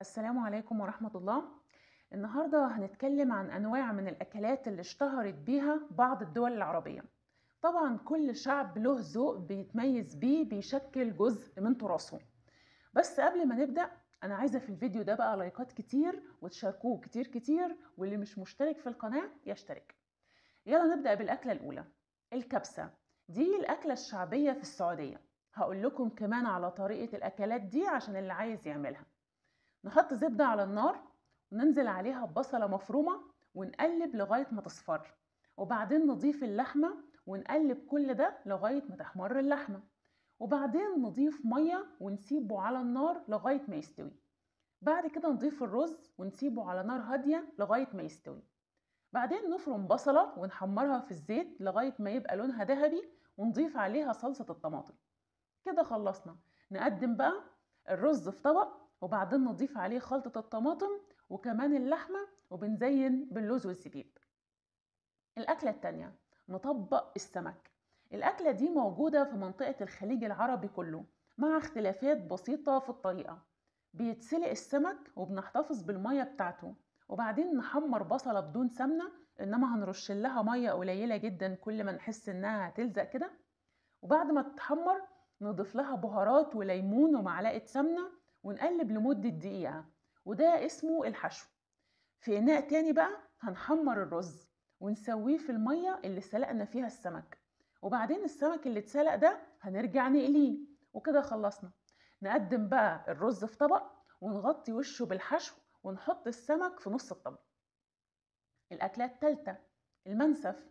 السلام عليكم ورحمة الله النهاردة هنتكلم عن أنواع من الأكلات اللي اشتهرت بيها بعض الدول العربية طبعا كل شعب له ذوق بيتميز بيه بيشكل جزء من تراثه بس قبل ما نبدأ أنا عايزة في الفيديو ده بقى لايكات كتير وتشاركوه كتير كتير واللي مش مشترك في القناة يشترك يلا نبدأ بالأكلة الأولى الكبسة دي الأكلة الشعبية في السعودية هقول لكم كمان على طريقة الأكلات دي عشان اللي عايز يعملها نحط زبدة على النار وننزل عليها ببصلة مفرومة ونقلب لغاية ما تصفر وبعدين نضيف اللحمة ونقلب كل ده لغاية ما تحمر اللحمة وبعدين نضيف مية ونسيبه على النار لغاية ما يستوي بعد كده نضيف الرز ونسيبه على نار هادية لغاية ما يستوي بعدين نفرم بصلة ونحمرها في الزيت لغاية ما يبقى لونها ذهبي ونضيف عليها صلصة الطماطم كده خلصنا نقدم بقى الرز في طبق وبعدين نضيف عليه خلطة الطماطم وكمان اللحمة وبنزين باللوز والزبيب الأكلة التانية نطبق السمك الأكلة دي موجودة في منطقة الخليج العربي كله مع اختلافات بسيطة في الطريقة بيتسلق السمك وبنحتفظ بالمية بتاعته وبعدين نحمر بصلة بدون سمنة إنما هنرش لها مية قليلة جدا كل ما نحس إنها هتلزق كده وبعد ما تتحمر نضيف لها بهارات وليمون ومعلقة سمنة ونقلب لمدة دقيقة وده اسمه الحشو في إناء تاني بقى هنحمر الرز ونسويه في المية اللي سلقنا فيها السمك وبعدين السمك اللي اتسلق ده هنرجع نقليه وكده خلصنا نقدم بقى الرز في طبق ونغطي وشه بالحشو ونحط السمك في نص الطبق الأكلة التالتة المنسف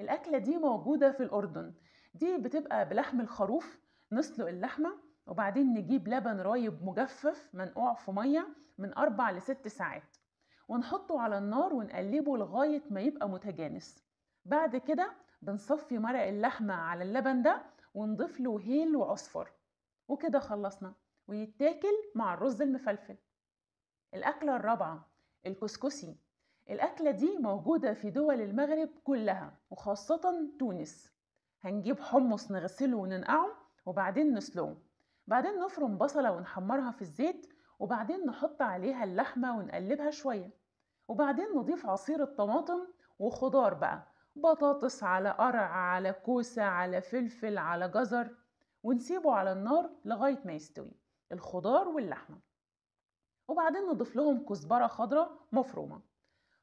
الأكلة دي موجودة في الأردن دي بتبقى بلحم الخروف نسلق اللحمة وبعدين نجيب لبن رايب مجفف منقوع في مية من أربع لست ساعات ونحطه على النار ونقلبه لغاية ما يبقى متجانس بعد كده بنصفي مرق اللحمة على اللبن ده ونضيف له هيل وعصفر وكده خلصنا ويتاكل مع الرز المفلفل الأكلة الرابعة الكسكسي الأكلة دي موجودة في دول المغرب كلها وخاصة تونس هنجيب حمص نغسله وننقعه وبعدين نسلقه بعدين نفرم بصلة ونحمرها في الزيت وبعدين نحط عليها اللحمة ونقلبها شوية وبعدين نضيف عصير الطماطم وخضار بقى بطاطس على قرع على كوسة على فلفل على جزر ونسيبه على النار لغاية ما يستوي الخضار واللحمة وبعدين نضيف لهم كزبرة خضراء مفرومة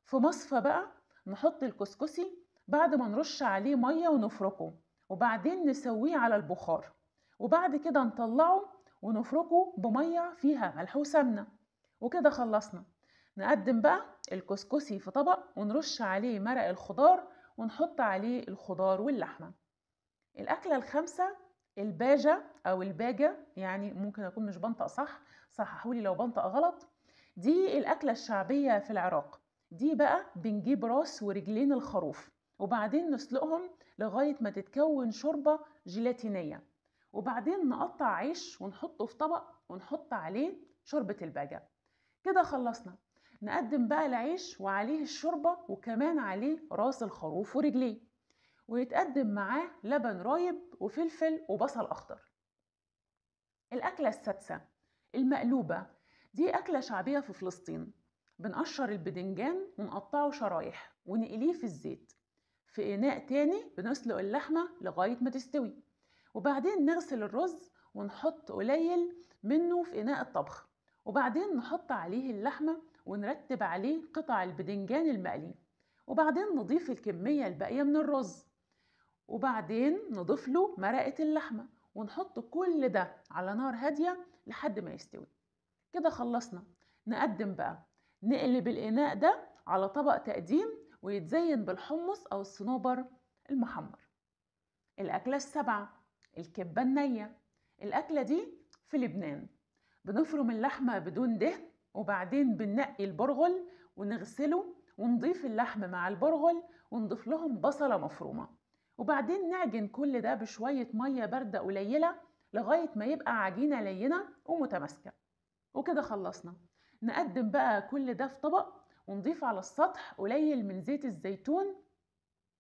في مصفى بقى نحط الكسكسي بعد ما نرش عليه مية ونفركه وبعدين نسويه على البخار وبعد كده نطلعه ونفركه بمية فيها ملح وسمنة وكده خلصنا نقدم بقى الكسكسي في طبق ونرش عليه مرق الخضار ونحط عليه الخضار واللحمة الأكلة الخامسة الباجة أو الباجة يعني ممكن أكون مش بنطق صح صححولي لو بنطق غلط دي الأكلة الشعبية في العراق دي بقى بنجيب راس ورجلين الخروف وبعدين نسلقهم لغاية ما تتكون شوربة جيلاتينية وبعدين نقطع عيش ونحطه في طبق ونحط عليه شوربة الباجا كده خلصنا نقدم بقى العيش وعليه الشوربة وكمان عليه راس الخروف ورجليه ويتقدم معاه لبن رايب وفلفل وبصل أخضر الأكلة السادسة المقلوبة دي أكلة شعبية في فلسطين بنقشر البدنجان ونقطعه شرايح ونقليه في الزيت في إناء تاني بنسلق اللحمة لغاية ما تستوي وبعدين نغسل الرز ونحط قليل منه في إناء الطبخ وبعدين نحط عليه اللحمة ونرتب عليه قطع البدنجان المقلي وبعدين نضيف الكمية الباقية من الرز وبعدين نضيف له مرقة اللحمة ونحط كل ده على نار هادية لحد ما يستوي كده خلصنا نقدم بقى نقلب الإناء ده على طبق تقديم ويتزين بالحمص أو الصنوبر المحمر الأكلة السبعة الكبة النية الأكلة دي في لبنان بنفرم اللحمة بدون دهن وبعدين بننقي البرغل ونغسله ونضيف اللحم مع البرغل ونضيف لهم بصلة مفرومة وبعدين نعجن كل ده بشوية مية باردة قليلة لغاية ما يبقى عجينة لينة ومتماسكة وكده خلصنا نقدم بقى كل ده في طبق ونضيف على السطح قليل من زيت الزيتون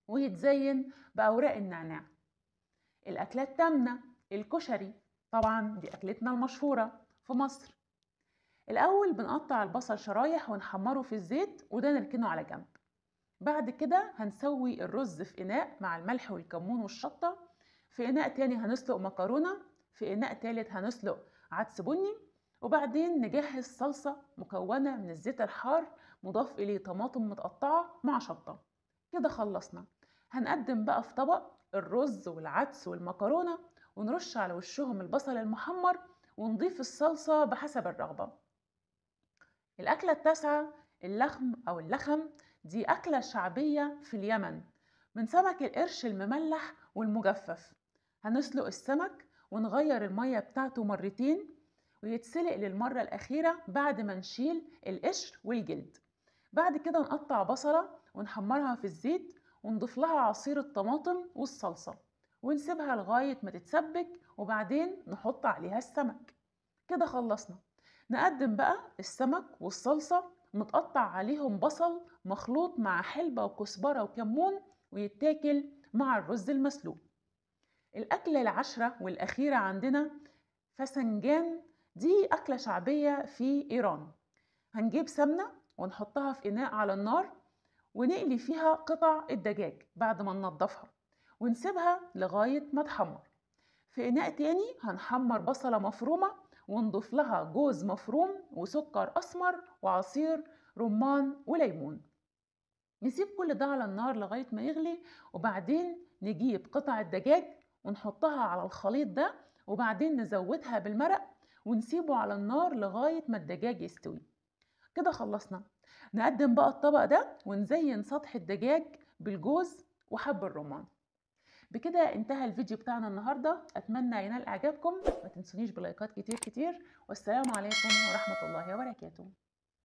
ويتزين بأوراق النعناع الأكلة التامنة الكشري طبعا دي أكلتنا المشهورة في مصر الأول بنقطع البصل شرايح ونحمره في الزيت وده نركنه على جنب بعد كده هنسوي الرز في إناء مع الملح والكمون والشطة في إناء تاني هنسلق مكرونة في إناء تالت هنسلق عدس بني وبعدين نجهز صلصة مكونة من الزيت الحار مضاف إليه طماطم متقطعة مع شطة كده خلصنا هنقدم بقى في طبق الرز والعدس والمكرونة ونرش على وشهم البصل المحمر ونضيف الصلصة بحسب الرغبة الأكلة التاسعة اللخم أو اللخم دي أكلة شعبية في اليمن من سمك القرش المملح والمجفف هنسلق السمك ونغير المية بتاعته مرتين ويتسلق للمرة الأخيرة بعد ما نشيل القشر والجلد بعد كده نقطع بصلة ونحمرها في الزيت ونضيف لها عصير الطماطم والصلصة ونسيبها لغاية ما تتسبك وبعدين نحط عليها السمك كده خلصنا نقدم بقى السمك والصلصة متقطع عليهم بصل مخلوط مع حلبة وكسبرة وكمون ويتاكل مع الرز المسلوق الأكلة العشرة والأخيرة عندنا فسنجان دي أكلة شعبية في إيران هنجيب سمنة ونحطها في إناء على النار ونقلي فيها قطع الدجاج بعد ما ننضفها ونسيبها لغاية ما تحمر في إناء تاني هنحمر بصلة مفرومة ونضيف لها جوز مفروم وسكر أسمر وعصير رمان وليمون نسيب كل ده على النار لغاية ما يغلي وبعدين نجيب قطع الدجاج ونحطها على الخليط ده وبعدين نزودها بالمرق ونسيبه على النار لغاية ما الدجاج يستوي كده خلصنا نقدم بقى الطبق ده ونزين سطح الدجاج بالجوز وحب الرمان بكده انتهى الفيديو بتاعنا النهاردة أتمنى ينال إعجابكم ما تنسونيش بلايكات كتير كتير والسلام عليكم ورحمة الله وبركاته